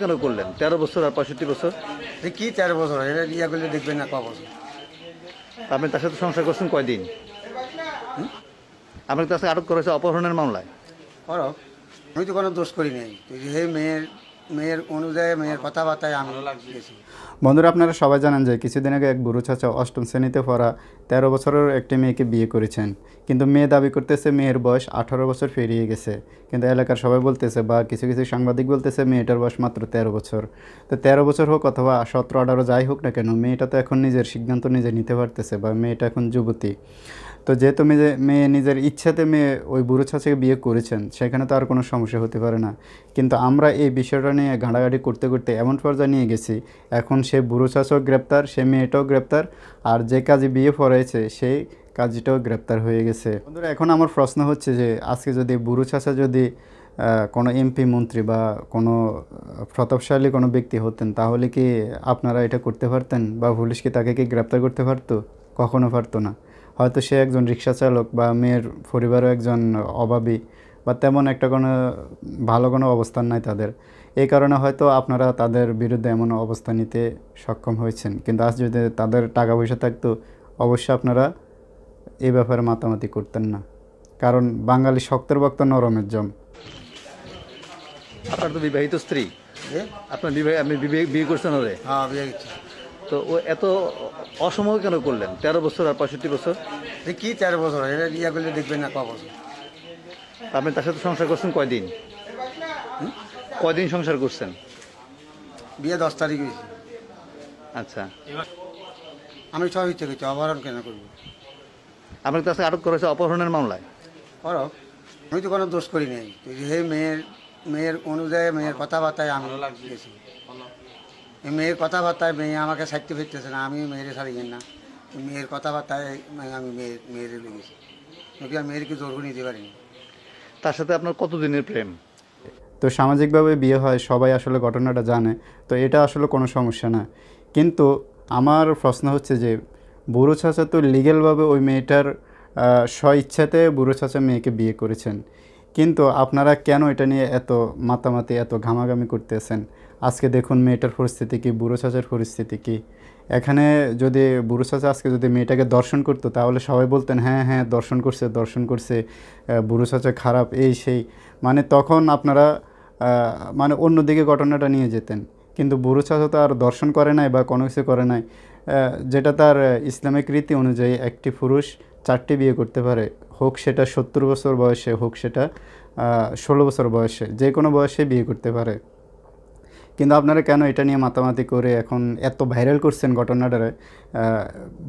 কেন করলেন তেরো বছর আর পঁয়ষট্টি বছর কি তেরো বছর এটা ইয়া করলে দেখবেন না ক বছর আপনি তার সাথে সংসার করছেন কয়দিন আপনাকে তার সাথে আটক করেছে অপহরণের মামলায় অরব আমি তো কোনো দোষ করি নাই যে মেয়ের মেয়ের অনুযায়ী মেয়ের কথাবার্তায় আমি বন্ধুরা আপনারা সবাই জানেন যে কিছুদিন আগে এক বুড়ো চাচা অষ্টম শ্রেণীতে পড়া তেরো বছরের একটি মেয়েকে বিয়ে করেছেন কিন্তু মেয়ে দাবি করতেছে মেয়ের বয়স আঠারো বছর পেরিয়ে গেছে কিন্তু এলাকার সবাই বলতেছে বা কিছু কিছু সাংবাদিক বলতেছে মেয়েটার বয়স মাত্র তেরো বছর তো তেরো বছর হোক অথবা সতেরো আঠারো যাই হোক না কেন মেয়েটা তো এখন নিজের সিদ্ধান্ত নিজে নিতে পারতেছে বা মেয়েটা এখন যুবতী তো যেহেতু মেয়ে মেয়ে নিজের ইচ্ছাতে মেয়ে ওই বুড়ো ছাচাকে বিয়ে করেছেন সেখানে তো আর কোনো সমস্যা হতে পারে না কিন্তু আমরা এই বিষয়টা নিয়ে ঘাঁটাঘাঁটি করতে করতে এমন পর্যায়ে নিয়ে গেছি এখন সে বুড়ো ছাচও গ্রেপ্তার সে মেয়েটাও গ্রেপ্তার আর যে কাজে বিয়ে পড়াইছে সেই কাজটাও গ্রেপ্তার হয়ে গেছে বন্ধুরা এখন আমার প্রশ্ন হচ্ছে যে আজকে যদি বুড়ো চাচা যদি কোনো এমপি মন্ত্রী বা কোনো প্রতাপশালী কোনো ব্যক্তি হতেন তাহলে কি আপনারা এটা করতে পারতেন বা পুলিশ কি তাকে কি গ্রেপ্তার করতে পারতো কখনো পারতো না হয়তো সে একজন রিক্সা চালক বা মেয়ের পরিবারও একজন অভাবী বা তেমন একটা কোনো ভালো কোনো অবস্থান নাই তাদের এই কারণে হয়তো আপনারা তাদের বিরুদ্ধে এমন অবস্থা নিতে সক্ষম হয়েছেন কিন্তু আজ যদি তাদের টাকা পয়সা থাকতো অবশ্যই আপনারা এই ব্যাপারে মাতামাতি করতেন না কারণ বাঙালি শক্তের বক্ত নরমের জম আপনার তো বিবাহিত স্ত্রী আপনার বিবাহ আপনি বিয়ে করছেন হ্যাঁ বিয়ে তো ও এত অসময় কেন করলেন তেরো বছর আর পঁয়ষট্টি বছর কি তেরো বছর এটা ইয়া করলে দেখবেন না ক বছর আপনি তার সাথে সংসার করছেন কয়দিন কয়দিন সংসার করছেন বিয়ে দশ তারিখ হয়েছে আচ্ছা আমি সব ইচ্ছে করছি অপহরণ কেন করবো আপনার কাছে আটক করেছে অপহরণের মামলায় করো আমি তো কোনো দোষ করি নাই মেয়ের মেয়ের অনুযায়ী মেয়ের কথাবার্তায় আমি গেছি মেয়ের কথাবার্তায় মেয়ে আমাকে সাইতে ফিরতেছে না আমি মেয়েরে সারিয়েন না মেয়ের কথাবার্তায় মানে আমি মেয়ের মেয়ের লিখেছি নাকি আমি মেয়েরকে জোর করে নিতে পারিনি তার সাথে আপনার কতদিনের প্রেম তো সামাজিকভাবে বিয়ে হয় সবাই আসলে ঘটনাটা জানে তো এটা আসলে কোনো সমস্যা না কিন্তু আমার প্রশ্ন হচ্ছে যে বুড়ো চাচা তো লিগেলভাবে ওই মেয়েটার স্ব ইচ্ছাতে বুড়ো চাচা মেয়েকে বিয়ে করেছেন কিন্তু আপনারা কেন এটা নিয়ে এত মাতামাতি এত ঘামাঘামি করতেছেন আজকে দেখুন মেয়েটার পরিস্থিতি কী বুড়ো চাচার পরিস্থিতি কী এখানে যদি বুড়ো চাচা আজকে যদি মেয়েটাকে দর্শন করতো তাহলে সবাই বলতেন হ্যাঁ হ্যাঁ দর্শন করছে দর্শন করছে বুড়ো চাচা খারাপ এই সেই মানে তখন আপনারা মানে অন্যদিকে ঘটনাটা নিয়ে যেতেন কিন্তু বুড়ো চাচা তো আর দর্শন করে নাই বা কোনো কিছু করে নাই যেটা তার ইসলামিক রীতি অনুযায়ী একটি পুরুষ চারটি বিয়ে করতে পারে হোক সেটা সত্তর বছর বয়সে হোক সেটা ষোলো বছর বয়সে যে কোনো বয়সে বিয়ে করতে পারে কিন্তু আপনারা কেন এটা নিয়ে মাতামাতি করে এখন এত ভাইরাল করছেন ঘটনাটারে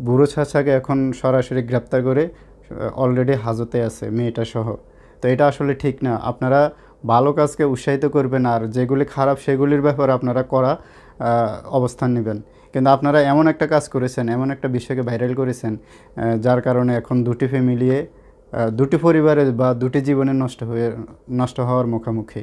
বুড়ো ছাছাকে এখন সরাসরি গ্রেপ্তার করে অলরেডি হাজতে আছে মেয়েটা সহ তো এটা আসলে ঠিক না আপনারা ভালো কাজকে উৎসাহিত করবেন আর যেগুলি খারাপ সেগুলির ব্যাপারে আপনারা করা অবস্থান নেবেন কিন্তু আপনারা এমন একটা কাজ করেছেন এমন একটা বিষয়কে ভাইরাল করেছেন যার কারণে এখন দুটি ফ্যামিলিয়ে দুটি পরিবারের বা দুটি জীবনে নষ্ট হয়ে নষ্ট হওয়ার মুখোমুখি